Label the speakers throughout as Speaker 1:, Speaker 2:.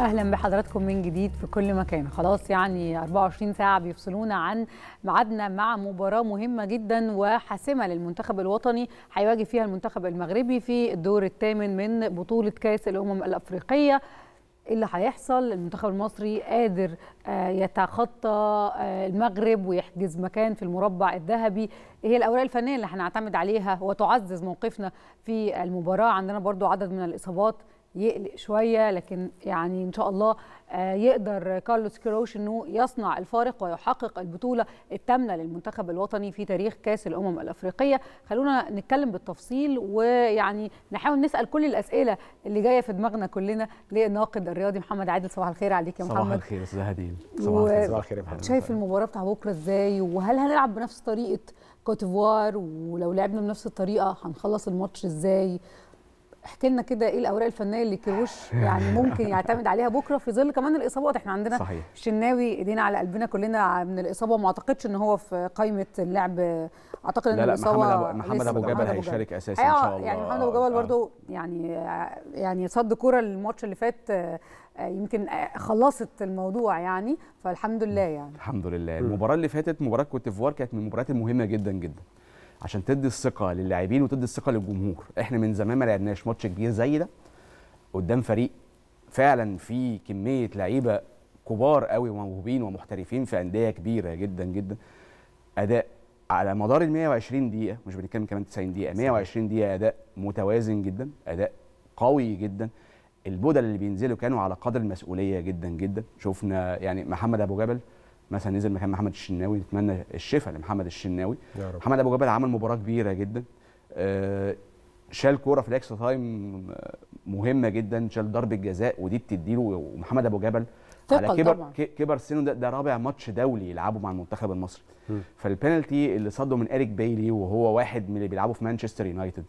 Speaker 1: اهلا بحضراتكم من جديد في كل مكان خلاص يعني 24 ساعه بيفصلونا عن ميعادنا مع مباراه مهمه جدا وحاسمه للمنتخب الوطني هيواجه فيها المنتخب المغربي في الدور الثامن من بطوله كاس الامم الافريقيه إيه اللي هيحصل المنتخب المصري قادر آه، يتخطى آه، المغرب ويحجز مكان في المربع الذهبي هي الاوراق الفنيه اللي هنعتمد عليها وتعزز موقفنا في المباراه عندنا برضو عدد من الاصابات يقلق شويه لكن يعني ان شاء الله آه، يقدر كارلوس كيروش انه يصنع الفارق ويحقق البطوله التامنه للمنتخب الوطني في تاريخ كاس الامم الافريقيه خلونا نتكلم بالتفصيل ويعني نحاول نسال كل الاسئله اللي جايه في دماغنا كلنا للناقد الرياضي محمد عادل صباح الخير عليك يا محمد صباح
Speaker 2: الخير استاذ هديل صباح الخير يا محمد شايف
Speaker 1: المباراه بتاع بكره ازاي وهل هنلعب بنفس طريقه كوتيفوار ولو لعبنا بنفس الطريقه هنخلص الماتش ازاي احكي لنا كده ايه الاوراق الفنيه اللي كيروش يعني ممكن يعتمد عليها بكره في ظل كمان الاصابات احنا عندنا صحيح. شناوي ايدينا على قلبنا كلنا من الاصابه ما اعتقدش ان هو في قائمه اللعب اعتقد ان الاصابه محمد ابو جبل هيشارك اساسا ان أيوة، شاء الله يعني محمد ابو جبل آه. برده يعني يعني صد كوره الماتش اللي فات آه، آه، يمكن خلصت الموضوع يعني فالحمد لله يعني
Speaker 2: الحمد لله المباراه اللي فاتت مباراه كوت ديفوار كانت من المباريات المهمه جدا جدا عشان تدي الثقه للاعبين وتدي الثقه للجمهور احنا من زمان ما لعبناش ماتش كبير زي ده قدام فريق فعلا في كميه لعيبه كبار قوي وموهوبين ومحترفين في انديه كبيره جدا جدا اداء على مدار ال 120 دقيقه مش بنتكلم كمان 90 دقيقه 120 دقيقه اداء متوازن جدا اداء قوي جدا البدل اللي بينزلوا كانوا على قدر المسؤوليه جدا جدا شفنا يعني محمد ابو جبل مثلا نزل مكان محمد الشناوي نتمنى الشفاء لمحمد الشناوي محمد ابو جبل عمل مباراه كبيره جدا آه، شال كوره في الاكسترا تايم آه، مهمه جدا شال ضربه جزاء ودي بتديله ومحمد ابو جبل على كبر طبعا. كبر سنه ده, ده رابع ماتش دولي يلعبه مع المنتخب المصري فالبنالتي اللي صده من اريك بايلي وهو واحد من اللي بيلعبوا في مانشستر يونايتد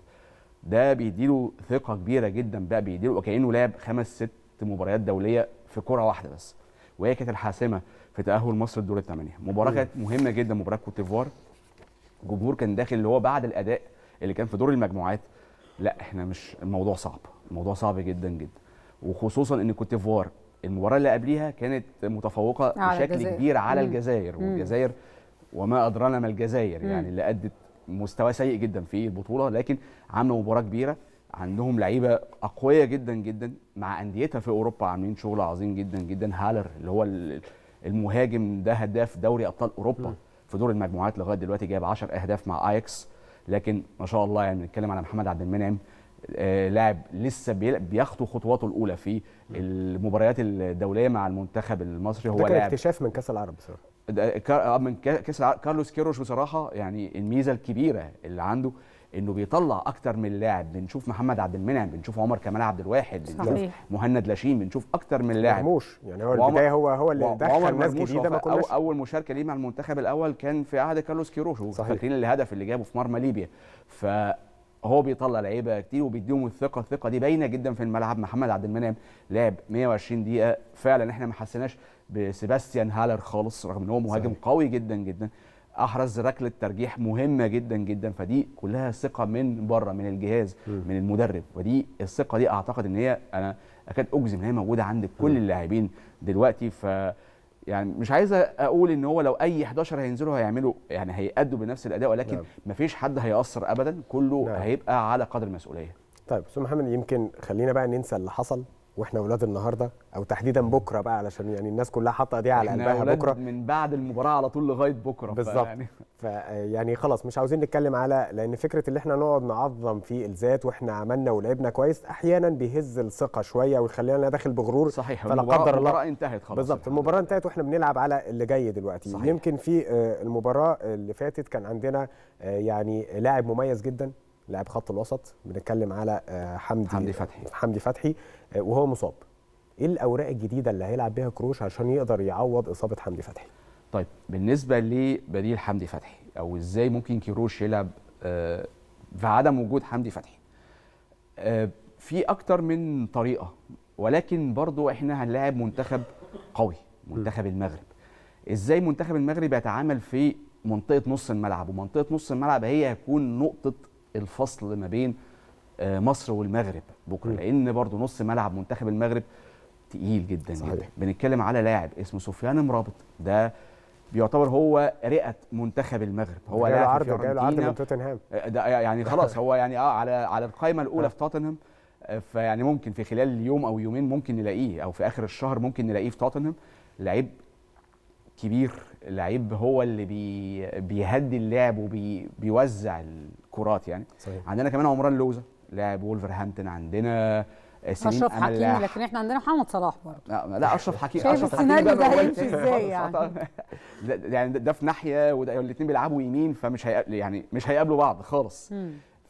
Speaker 2: ده بيديله ثقه كبيره جدا بقى بيديله وكانه لعب خمس ست مباريات دوليه في كره واحده بس وهي كانت الحاسمه في تاهل مصر الدور الثمانيه مباراه كانت مهمه جدا مباراه كوت ديفوار الجمهور كان داخل اللي هو بعد الاداء اللي كان في دور المجموعات لا احنا مش الموضوع صعب الموضوع صعب جدا جدا وخصوصا ان كوت ديفوار المباراه اللي قبليها كانت متفوقه بشكل كبير على مم. الجزائر والجزائر وما ادرانا ما الجزائر مم. يعني اللي ادت مستوى سيء جدا في البطوله لكن عامله مباراه كبيره عندهم لعيبه اقوياء جدا جدا مع انديتها في اوروبا عاملين شغل عظيم جدا جدا هالر اللي هو المهاجم ده هداف دوري ابطال اوروبا م. في دور المجموعات لغايه دلوقتي جايب 10 اهداف مع اياكس لكن ما شاء الله يعني بنتكلم على محمد عبد المنعم آه، لاعب لسه بيخطو خطواته الاولى في المباريات الدوليه مع المنتخب المصري هو لاعب اكتشاف
Speaker 3: من كاس العرب بصراحه
Speaker 2: آه، من كاس كارلوس كيروش بصراحه يعني الميزه الكبيره اللي عنده انه بيطلع اكتر من لاعب بنشوف محمد عبد المنعم بنشوف عمر كمال عبد الواحد بنشوف مهند لاشين بنشوف اكتر من لاعب مرموش يعني هو البدايه هو هو اللي دخل ناس جديده ما كناش اول مشاركه ليه مع المنتخب الاول كان في عهد كارلوس كيروش فاكرين الهدف اللي جابه في مرمى ليبيا ف هو بيطلع لعيبه كتير وبيديهم الثقه الثقه دي باينه جدا في الملعب محمد عبد المنعم لعب 120 دقيقه فعلا احنا ما حسيناش بسيباستيان هالر خالص رغم ان هو مهاجم صحيح. قوي جدا جدا احرز ركله ترجيح مهمه جدا جدا فدي كلها ثقه من بره من الجهاز م. من المدرب ودي الثقه دي اعتقد ان هي انا اكاد اجزم ان هي موجوده عند كل اللاعبين دلوقتي ف يعني مش عايز اقول ان هو لو اي 11 هينزلوا هيعملوا يعني هيأدوا بنفس الاداء ولكن نعم. مفيش حد هيأثر ابدا كله نعم. هيبقى على قدر المسؤوليه طيب استاذ محمد يمكن
Speaker 3: خلينا بقى ننسى اللي حصل واحنا اولاد النهارده او تحديدا بكره بقى علشان يعني الناس كلها حاطه دي على قلبها بكره
Speaker 2: من بعد المباراه على طول لغايه بكره بالظبط يعني
Speaker 3: فيعني خلاص مش عاوزين نتكلم على لان فكره اللي احنا نقعد نعظم في الذات واحنا عملنا ولعبنا كويس احيانا بيهز الثقه شويه ويخلينا داخل بغرور صحيح فلا قدر الله المباراه انتهت خلاص بالظبط المباراه انتهت واحنا بنلعب على اللي جاي دلوقتي صحيح. يمكن في آه، المباراه اللي فاتت كان عندنا آه، يعني لاعب مميز جدا لاعب خط الوسط بنتكلم على آه، حمدي حمدي فتحي آه، حمدي فتحي آه، وهو مصاب ايه الاوراق الجديده اللي هيلعب بيها كروش عشان يقدر
Speaker 2: يعوض اصابه حمدي فتحي طيب بالنسبه لبديل حمدي فتحي او ازاي ممكن كيروش يلعب في عدم وجود حمدي فتحي في اكتر من طريقه ولكن برضو احنا هنلاعب منتخب قوي منتخب المغرب ازاي منتخب المغرب يتعامل في منطقه نص الملعب ومنطقه نص الملعب هي هتكون نقطه الفصل ما بين آه، مصر والمغرب بكره لان برضو نص ملعب منتخب المغرب تقيل جدا صحيح. جدا بنتكلم على لاعب اسمه سفيان مرابط ده بيعتبر هو رئه منتخب المغرب هو لاعب عرض جاي عرض من توتنهام آه، ده آه، يعني خلاص هو يعني اه على على القائمه الاولى في توتنهام فيعني ممكن في خلال يوم او يومين ممكن نلاقيه او في اخر الشهر ممكن نلاقيه في توتنهام لعيب كبير لعيب هو اللي بي بيهدي اللعب وبيوزع الكرات يعني صحيح. عندنا كمان عمران لوزه لاعب وولفرهامبتون عندنا آه، سليم اشرف حكيمي لكن
Speaker 1: احنا عندنا محمد صلاح
Speaker 2: برضه لا اشرف حكيمي شايف السيناريو ده هيمشي ازاي يعني يعني ده في ناحيه وده الاثنين بيلعبوا يمين فمش هيقابل يعني مش هيقابلوا بعض خالص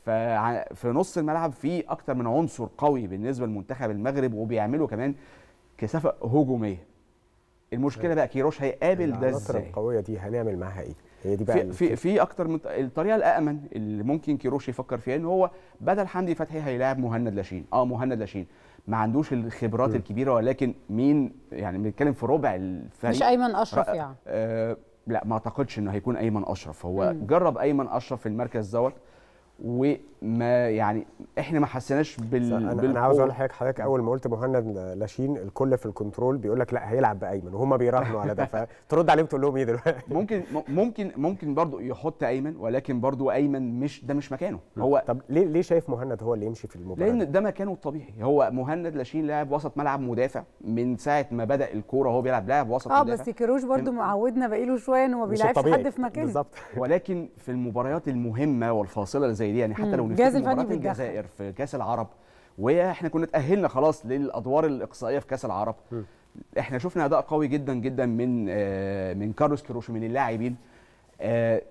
Speaker 2: ففي نص الملعب في اكتر من عنصر قوي بالنسبه لمنتخب المغرب وبيعملوا كمان كثافه هجوميه المشكله بقى كيروش هيقابل ده ازاي القويه دي هنعمل معاها ايه
Speaker 3: هي دي بقى في في,
Speaker 2: في اكتر من الطريقه الامن اللي ممكن كيروش يفكر فيها ان هو بدل حمدي فتحي هيلاعب مهند لاشين اه مهند لاشين ما عندوش الخبرات م. الكبيره ولكن مين يعني بنتكلم في ربع الفريق مش ايمن اشرف آه، يعني آه لا ما اعتقدش انه هيكون ايمن اشرف هو م. جرب ايمن اشرف في المركز دوت وما يعني احنا ما حسيناش بال انا, أنا عاوز اقول لحضرتك
Speaker 3: حضرتك اول ما قلت مهند لاشين الكل في الكنترول بيقول لك لا هيلعب بايمن وهم بيراهنوا على ده
Speaker 2: فترد عليهم تقول لهم ايه دلوقتي ممكن ممكن ممكن برضه يحط ايمن ولكن برضه ايمن مش ده مش مكانه هو طب ليه ليه شايف مهند هو اللي يمشي في المباراه لان ده مكانه الطبيعي هو مهند لاشين لاعب وسط ملعب مدافع من ساعه ما بدا الكوره هو بيلعب لاعب وسط اه مدافع. بس كيروش برضه
Speaker 1: معودنا بقاله شويه انه ما بيلعبش حد في مكانه بالظبط
Speaker 2: ولكن في المباريات المهمه والفاصله زي زي دي يعني حتى لو نفتكر مباراه الجزائر في كاس العرب واحنا كنا اتاهلنا خلاص للادوار الاقصائيه في كاس العرب م. احنا شفنا اداء قوي جدا جدا من آه من كارلوس كروش من اللاعبين آه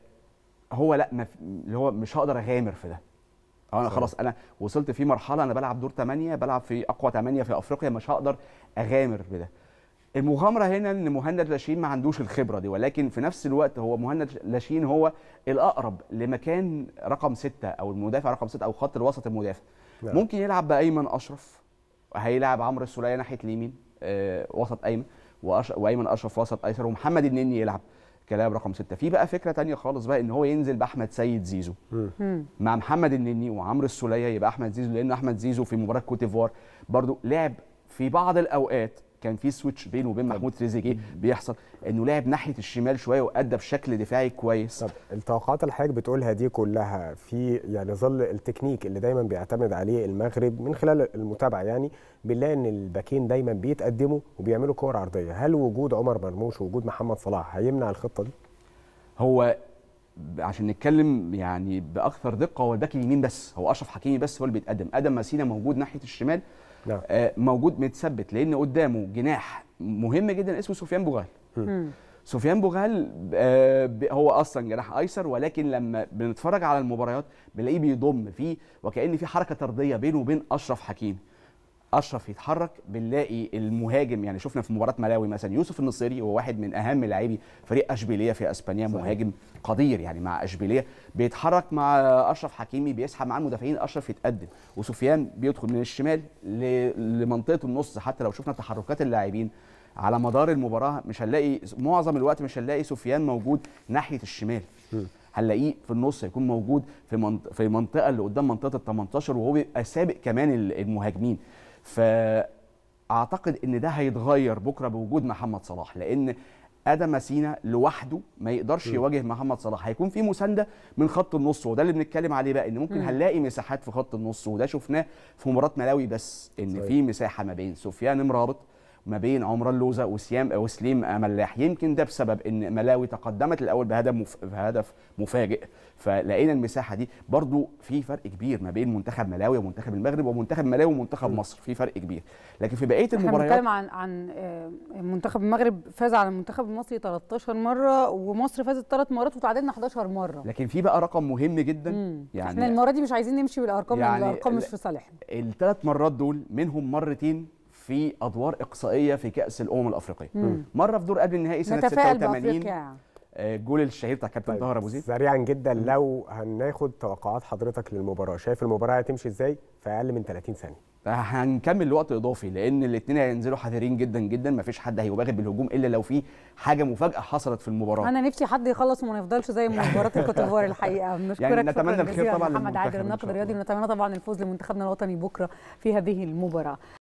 Speaker 2: هو لا ما اللي هو مش هقدر اغامر في ده انا خلاص انا وصلت في مرحله انا بلعب دور 8 بلعب في اقوى 8 في افريقيا مش هقدر اغامر بده المغامره هنا ان مهند لاشين ما عندوش الخبره دي ولكن في نفس الوقت هو مهند لاشين هو الاقرب لمكان رقم ستة او المدافع رقم ستة او خط الوسط المدافع نعم. ممكن يلعب بايمن اشرف هيلعب عمرو السوليه ناحيه اليمين آه وسط ايمن وأش... وايمن اشرف وسط ايسر ومحمد النني يلعب كلاعب رقم ستة في بقى فكره تانية خالص بقى ان هو ينزل باحمد سيد زيزو م. مع محمد النني وعمرو السوليه يبقى احمد زيزو لان احمد زيزو في مباراه كوت ديفوار برضو لعب في بعض الاوقات كان في سويتش بينه وبين محمود تريزيجيه بيحصل انه لعب ناحيه الشمال شويه وادى بشكل دفاعي كويس طب التوقعات اللي حضرتك بتقولها
Speaker 3: دي كلها في يعني ظل التكنيك اللي دايما بيعتمد عليه المغرب من خلال المتابعه يعني بنلاقي ان الباكين دايما بيتقدموا وبيعملوا كور عرضيه هل وجود عمر
Speaker 2: مرموش ووجود محمد صلاح هيمنع الخطه دي هو عشان نتكلم يعني باكثر دقه هو الباك اليمين بس هو اشرف حكيمي بس هو اللي بيتقدم ادم ماسينا موجود ناحيه الشمال نعم. آه، موجود متثبت لان قدامه جناح مهم جدا اسمه سفيان بوغال سفيان بوغال آه، هو اصلا جناح ايسر ولكن لما بنتفرج على المباريات بنلاقيه بيضم فيه وكان في حركه طرديه بينه وبين اشرف حكيمي اشرف يتحرك بنلاقي المهاجم يعني شفنا في مباراه ملاوي مثلا يوسف النصيري هو واحد من اهم لاعبي فريق اشبيليه في اسبانيا صحيح. مهاجم قدير يعني مع اشبيليه بيتحرك مع اشرف حكيمي بيسحب معاه المدافعين اشرف يتقدم وسفيان بيدخل من الشمال لمنطقه النص حتى لو شفنا تحركات اللاعبين على مدار المباراه مش هنلاقي معظم الوقت مش هنلاقي سفيان موجود ناحيه الشمال هنلاقيه في النص هيكون موجود في في المنطقه اللي قدام منطقه ال 18 وهو بيبقى سابق كمان المهاجمين فاعتقد ان ده هيتغير بكره بوجود محمد صلاح لان ادم سينا لوحده ما يقدرش يواجه محمد صلاح هيكون في مسانده من خط النص وده اللي بنتكلم عليه بقى ان ممكن هنلاقي مساحات في خط النص وده شفناه في مباراه ملاوي بس ان في مساحه ما بين سفيان مرابط ما بين عمران لوزا وسيام وسليم ملاح يمكن ده بسبب ان ملاوي تقدمت الاول بهدف مف... بهدف مفاجئ فلقينا المساحه دي برضو في فرق كبير ما بين منتخب ملاوي ومنتخب المغرب ومنتخب ملاوي ومنتخب مصر في فرق كبير لكن في بقيه المباريات احنا بنتكلم
Speaker 1: عن عن آه، منتخب المغرب فاز على المنتخب المصري 13 مره ومصر فازت ثلاث مرات وتعادلنا 11 مره
Speaker 2: لكن في بقى رقم مهم جدا مم. يعني احنا المره
Speaker 1: دي مش عايزين نمشي بالارقام يعني الارقام مش في صالحنا
Speaker 2: الثلاث مرات دول منهم مرتين في ادوار اقصائيه في كاس الامم الافريقيه مم. مره في دور قبل النهائي سنه 86 الجول آه، الشهير بتاع كابتن طيب. طاهر ابو زيد سريعا جدا لو
Speaker 3: هناخد توقعات حضرتك للمباراه شايف المباراه هتمشي ازاي في اقل من 30 ثانيه
Speaker 2: هنكمل لوقت اضافي لان الاثنين هينزلوا حذرين جدا جدا مفيش حد هيباغي بالهجوم الا لو في حاجه مفاجاه حصلت في المباراه انا
Speaker 1: نفسي حد يخلص وما نفضلش زي مباراه الكوت الحقيقه بنشكرك يعني نتمنى الخير طبعا محمد عادل الناقد الرياضي نتمنى طبعا الفوز لمنتخبنا الوطني بكره في هذه المباراه